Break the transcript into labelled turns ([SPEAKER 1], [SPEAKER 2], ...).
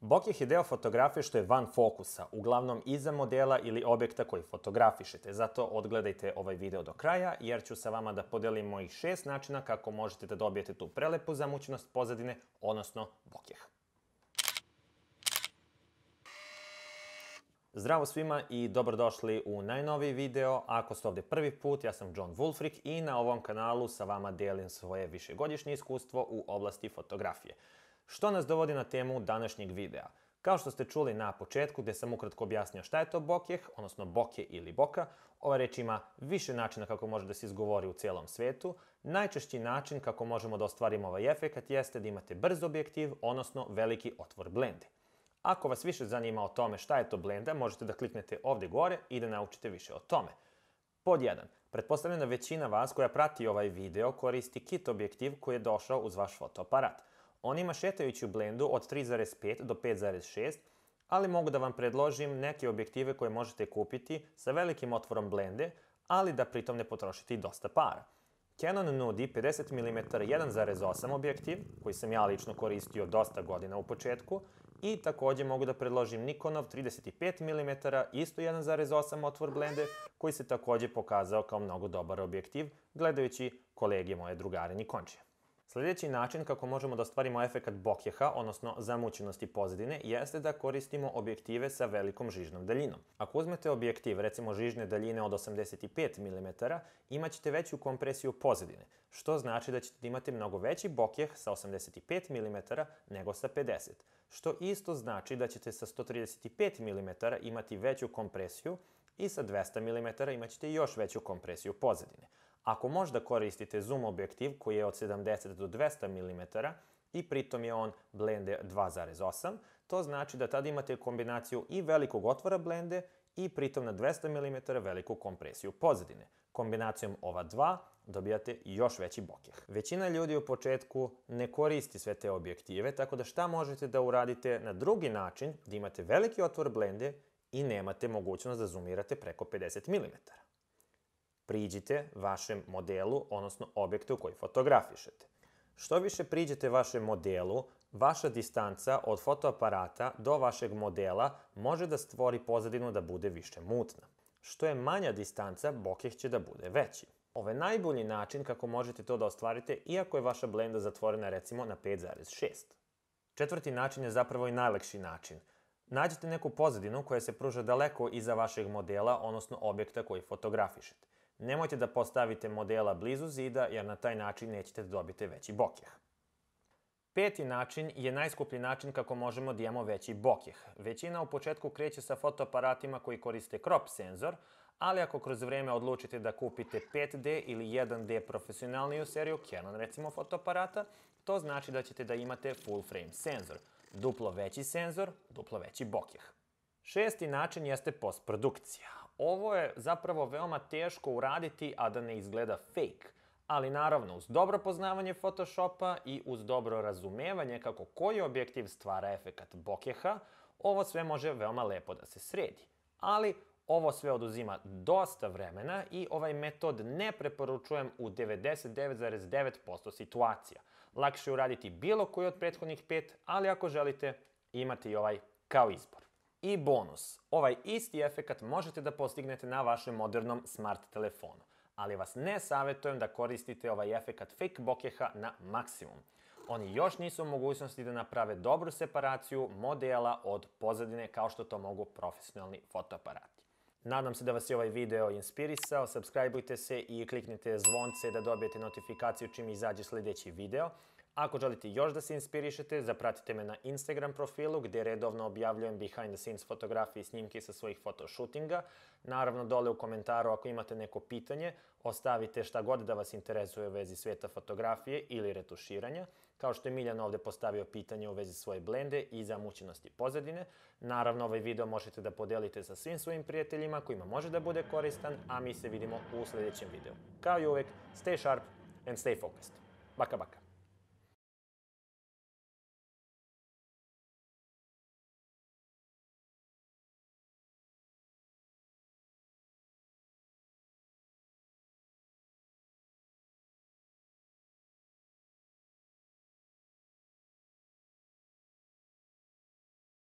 [SPEAKER 1] Bokeh je deo fotografije što je van fokusa, uglavnom iza modela ili objekta koji fotografišete. Zato odgledajte ovaj video do kraja, jer ću sa vama da podelim mojih šest načina kako možete da dobijete tu prelepu zamućenost pozadine, odnosno bokeh. Zdravo svima i dobrodošli u najnoviji video. Ako ste ovde prvi put, ja sam John Wolfric i na ovom kanalu sa vama delim svoje višegodišnje iskustvo u oblasti fotografije. Što nas dovodi na temu današnjeg videa. Kao što ste čuli na početku gde sam ukratko objasnio šta je to bokeh, odnosno boke ili boka, ova reč ima više načina kako može da se izgovori u cijelom svetu. Najčešći način kako možemo da ostvarimo ovaj efekat jeste da imate brz objektiv, odnosno veliki otvor blende. Ako vas više zanima o tome šta je to blenda, možete da kliknete ovde gore i da naučite više o tome. Pod 1. Pretpostavljena da većina vas koja prati ovaj video koristi kit objektiv koji je došao uz vaš fotoaparat. On ima šetajuću blendu od 3.5 do 5.6, ali mogu da vam predložim neke objektive koje možete kupiti sa velikim otvorom blende, ali da pritom ne potrošite i dosta para. Canon nudi 50 mm 1.8 objektiv, koji sam ja lično koristio dosta godina u početku, i takođe mogu da predložim Nikonov 35 mm, isto 1.8 otvor blende, koji se takođe pokazao kao mnogo dobar objektiv, gledajući kolege moje drugare Nikončije. Sljedeći način kako možemo da stvarimo efekat bokeha, odnosno zamućenosti pozadine, jeste da koristimo objektive sa velikom žižnom daljinom. Ako uzmete objektiv, recimo žižne daljine od 85 mm, imat ćete veću kompresiju pozadine, što znači da ćete da imati mnogo veći bokeh sa 85 mm nego sa 50, što isto znači da ćete sa 135 mm imati veću kompresiju i sa 200 mm imat ćete još veću kompresiju pozadine. Ako možda koristite zoom objektiv koji je od 70 do 200 mm i pritom je on blende 2.8, to znači da tada imate kombinaciju i velikog otvora blende i pritom na 200 mm veliku kompresiju pozadine. Kombinacijom ova dva dobijate još veći bokeh. Većina ljudi u početku ne koristi sve te objektive, tako da šta možete da uradite na drugi način, da imate veliki otvor blende i nemate mogućnost da zoomirate preko 50 mm priđite vašem modelu, odnosno objektu koji fotografišete. Što više priđete vašem modelu, vaša distanca od fotoaparata do vašeg modela može da stvori pozadinu da bude više mutna. Što je manja distanca, bokeh će da bude veći. Ovo je najbolji način kako možete to da ostvarite iako je vaša blenda zatvorena recimo na 5.6. Četvrti način je zapravo i najlekši način. Nađite neku pozadinu koja se pruža daleko iza vašeg modela, odnosno objekta koji fotografišete. Nemojte da postavite modela blizu zida, jer na taj način nećete da dobiti veći bokeh. Peti način je najskuplji način kako možemo da imamo veći bokeh. Većina u početku kreće sa fotoaparatima koji koriste crop senzor, ali ako kroz vreme odlučite da kupite 5D ili 1D profesionalniju seriju, Canon recimo fotoaparata, to znači da ćete da imate full frame senzor. Duplo veći senzor, duplo veći bokeh. Šesti način jeste postprodukcija. Ovo je zapravo veoma teško uraditi, a da ne izgleda fake. Ali naravno, uz dobro poznavanje Photoshopa i uz dobro razumevanje kako koji objektiv stvara efekat bokeha, ovo sve može veoma lepo da se sredi. Ali, ovo sve oduzima dosta vremena i ovaj metod ne preporučujem u 99,9% situacija. Lakše je uraditi bilo koji od prethodnih pet, ali ako želite, imate i ovaj kao izbor i bonus. Ovaj isti efekat možete da postignete na vašem modernom smart telefonu, ali vas ne savjetujem da koristite ovaj efekat fake bokeha na maksimum. Oni još nisu u mogućnosti da naprave dobru separaciju modela od pozadine kao što to mogu profesionalni fotoaparati. Nadam se da vas je ovaj video inspirisao, subscribeujte se i kliknite zvonce da dobijete notifikaciju čim izađe sledeći video. Ako želite još da se inspirišete, zapratite me na Instagram profilu gde redovno objavljujem behind the scenes fotografije i snimke sa svojih fotoshootinga. Naravno, dole u komentaru ako imate neko pitanje, ostavite šta god da vas interesuje u vezi sveta fotografije ili retuširanja, kao što je Miljan ovde postavio pitanje u vezi svoje blende i zamućenosti pozadine. Naravno, ovaj video možete da podelite sa svim svojim prijateljima kojima može da bude koristan, a mi se vidimo u sledećem videu. Kao i uvek, stay sharp and stay focused. Baka baka.